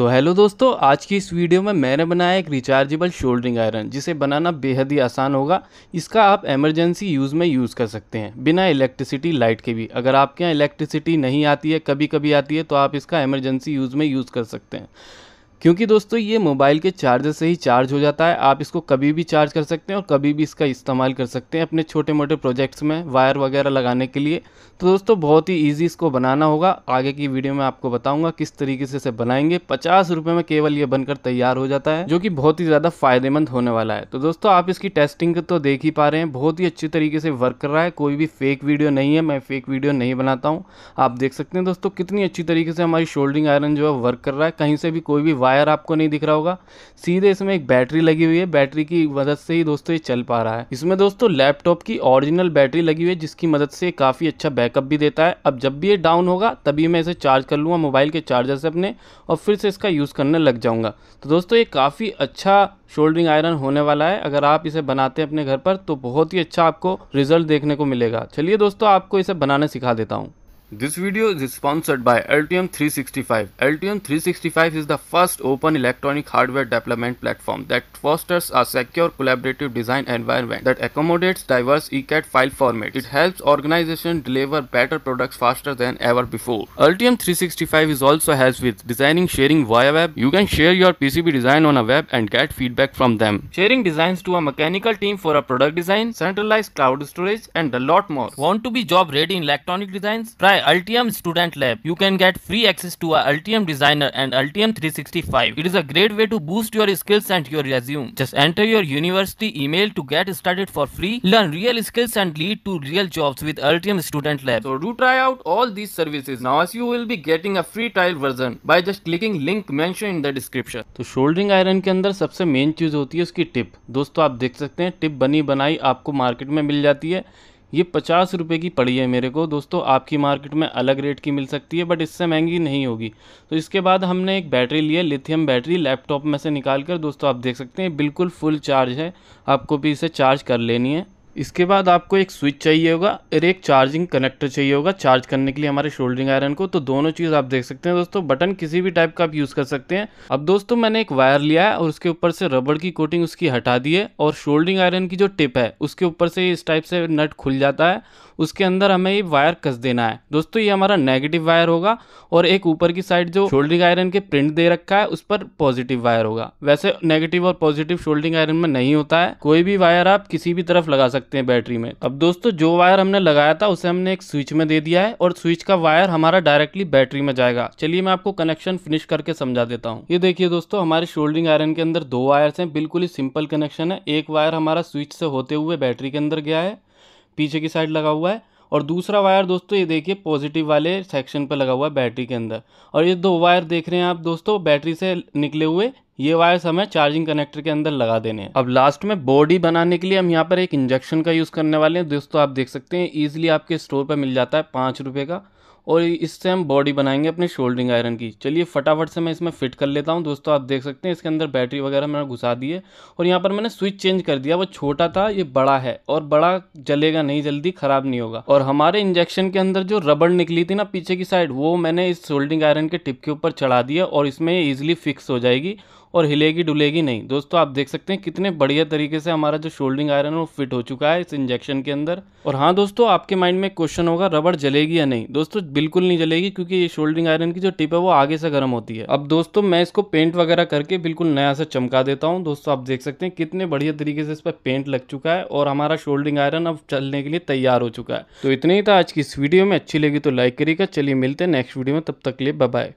तो हेलो दोस्तों आज की इस वीडियो में मैंने बनाया एक रिचार्जेबल शोल्डरिंग आयरन जिसे बनाना बेहद ही आसान होगा इसका आप इमरजेंसी यूज़ में यूज़ कर सकते हैं बिना इलेक्ट्रिसिटी लाइट के भी अगर आपके यहाँ इलेक्ट्रिसिटी नहीं आती है कभी कभी आती है तो आप इसका इमरजेंसी यूज़ में यूज़ कर सकते हैं क्योंकि दोस्तों ये मोबाइल के चार्जर से ही चार्ज हो जाता है आप इसको कभी भी चार्ज कर सकते हैं और कभी भी इसका इस्तेमाल कर सकते हैं अपने छोटे मोटे प्रोजेक्ट्स में वायर वगैरह लगाने के लिए तो दोस्तों बहुत ही ईजी इसको बनाना होगा आगे की वीडियो में आपको बताऊंगा किस तरीके से इसे बनाएंगे पचास रुपये में केवल ये बनकर तैयार हो जाता है जो कि बहुत ही ज़्यादा फायदेमंद होने वाला है तो दोस्तों आप इसकी टेस्टिंग तो देख ही पा रहे हैं बहुत ही अच्छी तरीके से वर्क कर रहा है कोई भी फेक वीडियो नहीं है मैं फेक वीडियो नहीं बनाता हूँ आप देख सकते हैं दोस्तों कितनी अच्छी तरीके से हमारी शोल्डरिंग आयरन जो है वर्क कर रहा है कहीं से भी कोई भी वायर आपको नहीं दिख रहा होगा सीधे इसमें एक बैटरी लगी हुई है बैटरी की मदद से ही दोस्तों ये चल पा रहा है इसमें दोस्तों लैपटॉप की ओरिजिनल बैटरी लगी हुई है जिसकी मदद से काफ़ी अच्छा बैकअप भी देता है अब जब भी ये डाउन होगा तभी मैं इसे चार्ज कर लूंगा मोबाइल के चार्जर से अपने और फिर से इसका यूज़ करने लग जाऊंगा तो दोस्तों ये काफ़ी अच्छा शोल्डरिंग आयरन होने वाला है अगर आप इसे बनाते हैं अपने घर पर तो बहुत ही अच्छा आपको रिजल्ट देखने को मिलेगा चलिए दोस्तों आपको इसे बनाने सिखा देता हूँ This video is sponsored by Altium 365. Altium 365 is the first open electronic hardware development platform that fosters a secure collaborative design environment that accommodates diverse ECAD file formats. It helps organizations deliver better products faster than ever before. Altium 365 is also helps with designing sharing via web. You can share your PCB design on a web and get feedback from them. Sharing designs to a mechanical team for a product design, centralized cloud storage and a lot more. Want to be job ready in electronic designs? Try by Altium Student Lab, you can get free access to our Altium Designer and Altium 365. It is a great way to boost your skills and your resume. Just enter your university email to get started for free, learn real skills and lead to real jobs with Altium Student Lab. So do try out all these services now as you will be getting a free trial version by just clicking link mentioned in the description. So soldering iron के अंदर सबसे main चीज होती है उसकी tip. दोस्तों आप देख सकते हैं tip बनी बनाई आपको market में मिल जाती है ये पचास रुपये की पड़ी है मेरे को दोस्तों आपकी मार्केट में अलग रेट की मिल सकती है बट इससे महंगी नहीं होगी तो इसके बाद हमने एक बैटरी ली है लिथियम बैटरी लैपटॉप में से निकाल कर दोस्तों आप देख सकते हैं बिल्कुल फुल चार्ज है आपको भी इसे चार्ज कर लेनी है इसके बाद आपको एक स्विच चाहिए होगा और एक चार्जिंग कनेक्टर चाहिए होगा चार्ज करने के लिए हमारे शोल्डरिंग आयरन को तो दोनों चीज़ आप देख सकते हैं दोस्तों बटन किसी भी टाइप का आप यूज़ कर सकते हैं अब दोस्तों मैंने एक वायर लिया है और उसके ऊपर से रबड़ की कोटिंग उसकी हटा दी है और शोल्डरिंग आयरन की जो टिप है उसके ऊपर से इस टाइप से नट खुल जाता है उसके अंदर हमें ये वायर कस देना है दोस्तों ये हमारा नेगेटिव वायर होगा और एक ऊपर की साइड जो शोल्डरिंग आयरन के प्रिंट दे रखा है उस पर पॉजिटिव वायर होगा वैसे नेगेटिव और पॉजिटिव शोल्डरिंग आयरन में नहीं होता है कोई भी वायर आप किसी भी तरफ लगा सकते सकते हैं बैटरी में अब दोस्तों जो वायर हमने लगाया था उसे हमने एक स्विच में दे दिया है और स्विच का वायर हमारा डायरेक्टली बैटरी में जाएगा चलिए मैं आपको कनेक्शन फिनिश करके समझा देता हूँ ये देखिए दोस्तों हमारे शोल्डरिंग आयरन के अंदर दो वायर है बिल्कुल ही सिंपल कनेक्शन है एक वायर हमारा स्विच से होते हुए बैटरी के अंदर गया है पीछे की साइड लगा हुआ है और दूसरा वायर दोस्तों ये देखिए पॉजिटिव वाले सेक्शन पर लगा हुआ है बैटरी के अंदर और ये दो वायर देख रहे हैं आप दोस्तों बैटरी से निकले हुए ये वायर्स हमें चार्जिंग कनेक्टर के अंदर लगा देने हैं अब लास्ट में बॉडी बनाने के लिए हम यहाँ पर एक इंजेक्शन का यूज़ करने वाले हैं दोस्तों आप देख सकते हैं ईजिली आपके स्टोर पर मिल जाता है पाँच रुपए का और इससे हम बॉडी बनाएंगे अपने शोल्डरिंग आयरन की चलिए फटाफट से मैं इसमें फिट कर लेता हूँ दोस्तों आप देख सकते हैं इसके अंदर बैटरी वगैरह मैंने घुसा दी है और यहाँ पर मैंने स्विच चेंज कर दिया वो छोटा था ये बड़ा है और बड़ा जलेगा नहीं जल्दी ख़राब नहीं होगा और हमारे इंजेक्शन के अंदर जो रबड़ निकली थी ना पीछे की साइड वो मैंने इस शोल्डिंग आयरन के टिप के ऊपर चढ़ा दिया और इसमें ईजिली फिक्स हो जाएगी और हिलेगी डुलेगी नहीं दोस्तों आप देख सकते हैं कितने बढ़िया तरीके से हमारा जो शोल्डिंग आयरन है वो फिट हो चुका है इस इंजेक्शन के अंदर और हाँ दोस्तों आपके माइंड में क्वेश्चन होगा रबड़ जलेगी या नहीं दोस्तों बिल्कुल नहीं जलेगी क्योंकि ये शोल्डिंग आयरन की जो टिप है वो आगे से गर्म होती है अब दोस्तों मैं इसको पेंट वगैरह करके बिल्कुल नया से चमका देता हूँ दोस्तों आप देख सकते हैं कितने बढ़िया तरीके से इस पर पेंट लग चुका है और हमारा शोल्डिंग आयरन अब चलने के लिए तैयार हो चुका है तो इतना ही था आज की इस वीडियो में अच्छी लगी तो लाइक करिएगा चलिए मिलते हैं नेक्स्ट वीडियो में तब तक लिए बाय